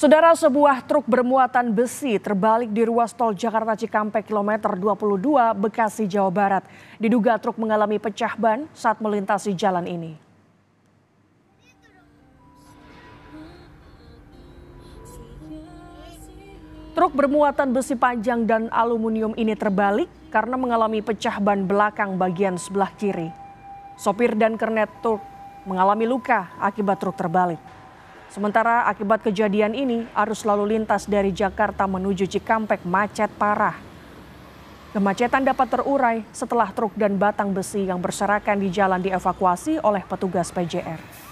Saudara sebuah truk bermuatan besi terbalik di ruas tol Jakarta Cikampek kilometer 22 Bekasi Jawa Barat. Diduga truk mengalami pecah ban saat melintasi jalan ini. Truk bermuatan besi panjang dan aluminium ini terbalik karena mengalami pecah ban belakang bagian sebelah kiri. Sopir dan kernet truk mengalami luka akibat truk terbalik. Sementara akibat kejadian ini, arus lalu lintas dari Jakarta menuju Cikampek macet parah. Kemacetan dapat terurai setelah truk dan batang besi yang berserakan di jalan dievakuasi oleh petugas PJR.